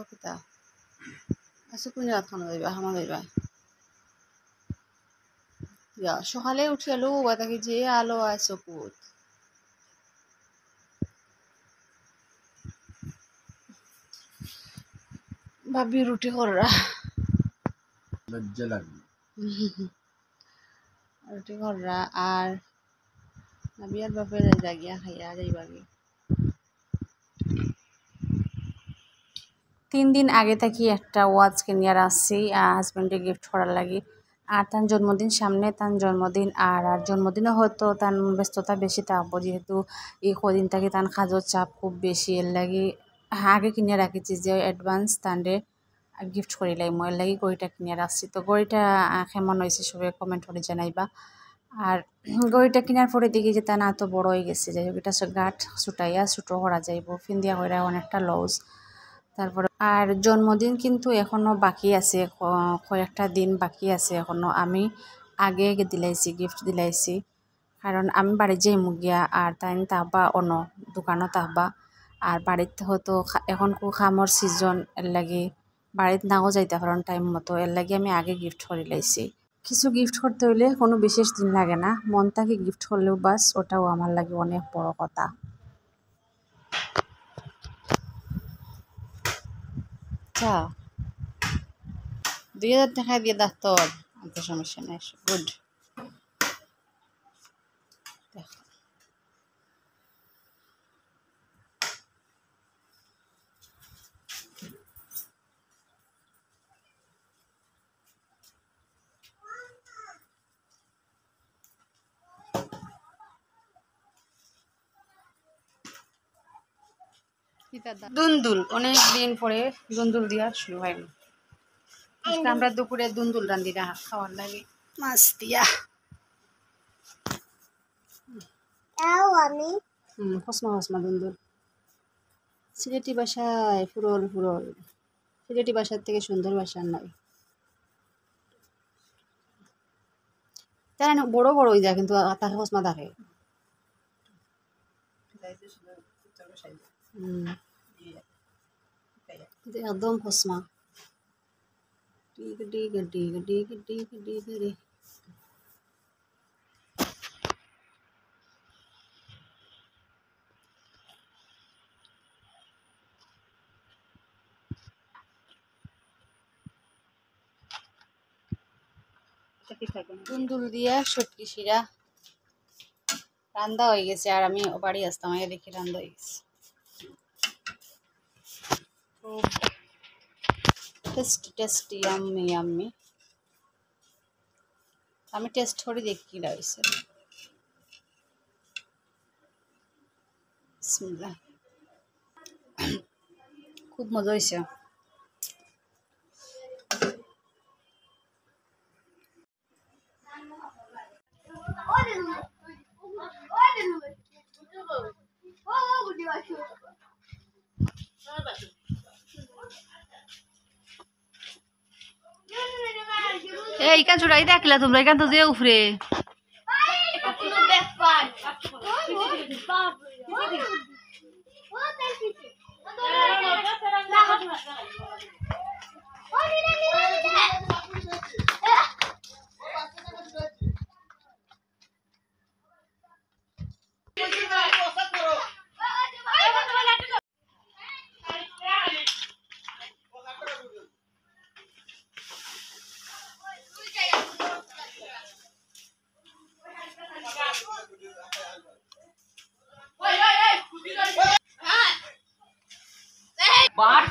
খাব কিতা আচ্ছা কোন রাত খানো যাইবা হামা যাইবা ইয়া সকালে উঠিয়া লো তাকে যে আলো আয় চকুত ভাবি রুটি কররা লজ্জা লাগে রুটি কররা আর বিয়ার বাপে জাগিয়া খাইয়া যাইবাগে তিন দিন আগে থেকে একটা ওয়াচ কিনিয়ার আসছি হাজব্যান্ডে গিফট করার লাগে আর তার জন্মদিন সামনে তার জন্মদিন আর আর জন্মদিনও হয়তো তার ব্যস্ততা বেশি থাকবো যেহেতু এই কদিন থেকে তার কাজের চাপ খুব বেশি এর লাগে আগে কিনে রাখিছি যে অ্যাডভান্স তান্ডে গিফট করি লাগে মই লাগে গড়িটা কিনে রাখছি তো গড়িটা কেমন হয়েছে সবাই কমেন্ট করে জানাইবা আর গড়িটা কেনার পরে দেখি যে তার এত বড় হয়ে গেছে যাই হোক এটা গাঠ ছুটাইয়া ছুটো করা যাইব ফিন্দিয়া কইরা অনেকটা লস তারপর আর জন্মদিন কিন্তু এখনও বাকি আছে কয়েকটা দিন বাকি আছে এখনও আমি আগে আগে দিলাইছি গিফট দিলাইছি কারণ আমি বাড়ি যাই মুগিয়া আর তাই তাহবা অন দোকানও তাহবা আর বাড়িতে হয়তো এখন কু খামর সিজন এর লাগে বাড়িতে নাও যাইতে পারেন টাইম মতো এর লাগে আমি আগে গিফট করে লাইছি কিছু গিফট করতে হলে কোনো বিশেষ দিন লাগে না মন তাকে গিফট করলেও বাস ওটাও আমার লাগে অনেক বড় কথা আচ্ছা দুই হাজার টাকা দিয়ে দাস তোর তো সমস্যা নাই গুড দুন্দুল অনেক দিন পরে দুন্দুল দিয়া শুরু হয়নি আমরা দুপুরে দুন্দুল রান্ধি না খাওয়ার লাগে মাছ দিয়া দুন্দুল সিলেটি বাসায় ফুরল ফুরল বাসার থেকে সুন্দর তারা বড় বড় হয়ে যায় কিন্তু তাকে হসমা থাকে একদম খসমা টিক টিক টিক দিয়া সটকি শিরা রান্দা হয়ে গেছে আর আমি বাড়ি আসতাম দেখি রান্দা হয়ে গেছে तो टेस्ट टेस्ट यम्मी यम्मी আমি টেস্ট করে দেখি কি লাগছে বিসমিল্লাহ খুব মজা হয়েছে এই কাঁচুরাই দেখলে তোমরা এখান তো যে উফরে ব্যাপার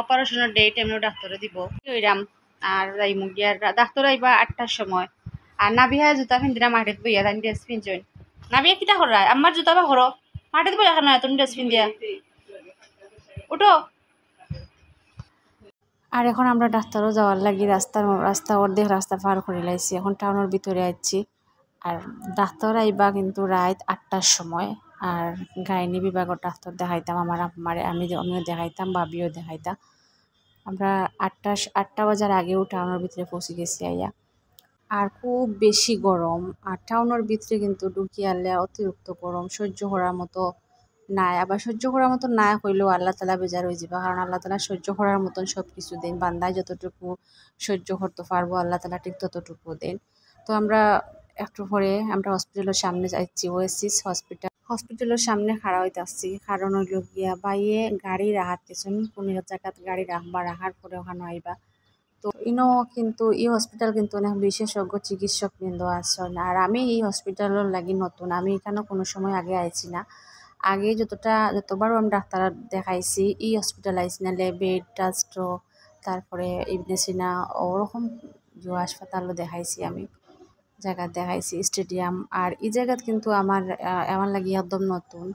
অপারেশনের ডেট এমনি ডাক্তারে দিব ওইরাম আর যাই মুগিয়ার ডাক্তার আইবা আটটার সময় আর নাবিহা জুতা ফিন্দিরা মাটিত বইয়া তাই ড্রেস পিনজন নাবিয়া কিতা করা আমার জুতা বা করো মাটিত বইয়া খানা তুমি ড্রেস পিন্দিয়া উঠো আর এখন আমরা ডাক্তারও যাওয়ার লাগি রাস্তার রাস্তা অর্ধেক রাস্তা পার করে লাইছি এখন টাউনের ভিতরে আইছি আর ডাক্তার আইবা কিন্তু রাত আটটার সময় আর গাইনি বিভাগটা ডাক্তার দেখাইতাম আমার আম্মারে আমি আমিও দেখাইতাম বাবিও দেখাইতাম আমরা আটটা আটটা বাজার আগে টাউনের ভিতরে পৌঁছে গেছি আইয়া আর খুব বেশি গরম আর টাউনের ভিতরে কিন্তু ঢুকিয়ে আনলে অতিরিক্ত গরম সহ্য করার মতো নাই আবার সহ্য করার মতো না হইলেও আল্লাহ তালা বেজার হয়ে যাবে কারণ আল্লাহ তালা সহ্য করার মতন সব কিছু দেন বান্দায় যতটুকু সহ্য করতে পারবো আল্লাহ তালা ঠিক ততটুকু দেন তো আমরা একটু পরে আমরা হসপিটালের সামনে যাচ্ছি ওয়েসিস হসপিটাল হসপিটালের সামনে খাড়া হইতে আসছি কারণ হইল গিয়া বাইয়ে গাড়ি রাখার পেছন কোনো জায়গাত গাড়ি রাখবা রাখার পরে ওখানে আইবা তো ইনো কিন্তু এই হসপিটাল কিন্তু অনেক বিশেষজ্ঞ চিকিৎসক বৃন্দ আসছেন আর আমি এই হসপিটালের লাগি নতুন আমি এখানে কোনো সময় আগে আইছি না আগে যতটা যতবারও আমি ডাক্তার দেখাইছি এই হসপিটাল আইছি না বেড টাস্ট তারপরে ইবনেসিনা ওরকম হাসপাতালও দেখাইছি আমি জায়গা দেখাইছি স্টেডিয়াম আর এই জায়গাত কিন্তু আমার এমন লাগি একদম নতুন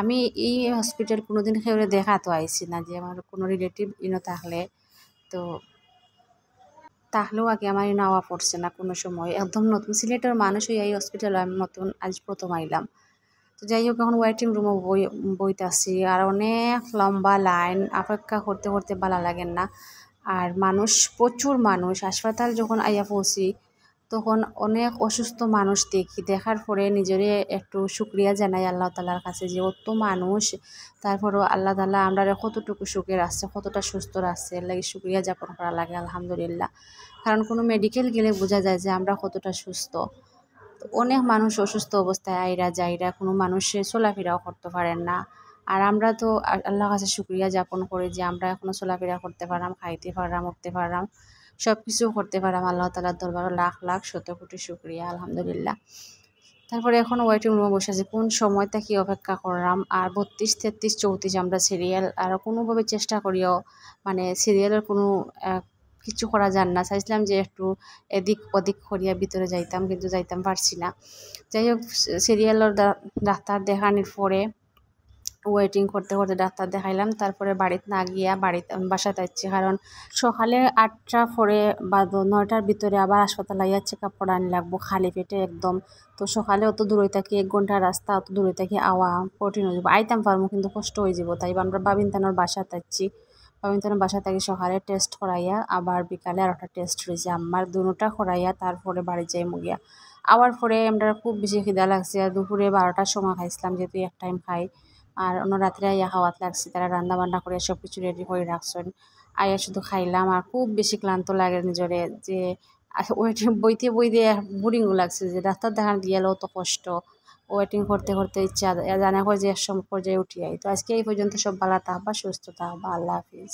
আমি এই হসপিটাল কোনোদিন সেউরে দেখা তো না যে আমার কোনো রিলেটিভ ইনো থাকলে তো তাহলেও আগে আমার ইনো আওয়া পড়ছে না কোনো সময় একদম নতুন সিলেটের মানুষ হয়ে এই হসপিটালে আমি নতুন আজ প্রথম আইলাম তো যাই হোক এখন ওয়েটিং রুমও বই বইতে আর অনেক লম্বা লাইন অপেক্ষা করতে করতে ভালো লাগেন না আর মানুষ প্রচুর মানুষ হাসপাতাল যখন আইয়া পৌঁছি তখন অনেক অসুস্থ মানুষ দেখি দেখার পরে নিজেরে একটু সুক্রিয়া জানাই আল্লাহ তালার কাছে যে অত মানুষ তারপরও আল্লাহ তালা আমরা কতটুকু সুখের আসছে কতটা সুস্থ রাখছে লাগে শুক্রিয়া যাপন করা লাগে আলহামদুলিল্লাহ কারণ কোনো মেডিকেল গেলে বোঝা যায় যে আমরা কতটা সুস্থ অনেক মানুষ অসুস্থ অবস্থায় আইরা যাইরা কোনো মানুষে চলাফেরাও করতে পারেন না আর আমরা তো আল্লাহর কাছে শুক্রিয়া যাপন করি যে আমরা এখনও চলাফেরা করতে পারলাম খাইতে পারলাম উঠতে পারলাম সব কিছু করতে পারলাম আল্লাহ তালার দরবার লাখ লাখ শত কোটি শুক্রিয়া আলহামদুলিল্লাহ তারপরে এখন ওয়েটিং রুমে বসে আছি কোন সময়টা কি অপেক্ষা করলাম আর বত্রিশ তেত্রিশ চৌত্রিশ আমরা সিরিয়াল আর কোনোভাবে চেষ্টা করিও মানে সিরিয়ালের কোনো কিছু করা যান না চাইছিলাম যে একটু এদিক ওদিক করিয়া ভিতরে যাইতাম কিন্তু যাইতাম পারছি না যাই হোক সিরিয়ালের ডাক্তার দেখানোর পরে ওয়েটিং করতে করতে ডাক্তার দেখাইলাম তারপরে বাড়িতে না গিয়া বাড়িতে বাসায় যাচ্ছি কারণ সকালে আটটা ফোরে বা নয়টার ভিতরে আবার হাসপাতালে আইয়া চেক আপ করানি লাগবো খালি পেটে একদম তো সকালে অত দূরে থাকি এক ঘন্টা রাস্তা অত দূরে থাকি আওয়া কঠিন হয়ে যাবো আইতাম পারবো কিন্তু কষ্ট হয়ে যাবো তাই আমরা বাবিনতানোর বাসা যাচ্ছি বাবিনতানোর বাসা থাকি সকালে টেস্ট করাইয়া আবার বিকালে আর একটা টেস্ট রয়েছে আমার দুটা করাইয়া তারপরে বাড়ি যাই মুগিয়া আওয়ার পরে আমরা খুব বেশি খিদা লাগছে আর দুপুরে বারোটার সময় খাইছিলাম যেহেতু এক টাইম খাই আর অন্য রাত্রে আইয়া হাওয়াত লাগছে তারা রান্না বান্না করে সব কিছু রেডি করে রাখছেন আইয়া শুধু খাইলাম আর খুব বেশি ক্লান্ত লাগে নিজরে যে ওয়েটিং বইতে বইতে বোরিং লাগছে যে রাস্তার দেখান দিয়ে তো কষ্ট ওয়েটিং করতে করতে ইচ্ছা জানা করে যে এক পর্যায়ে উঠি তো আজকে এই পর্যন্ত সব ভালো থাকবা সুস্থ থাকবা আল্লাহ হাফিজ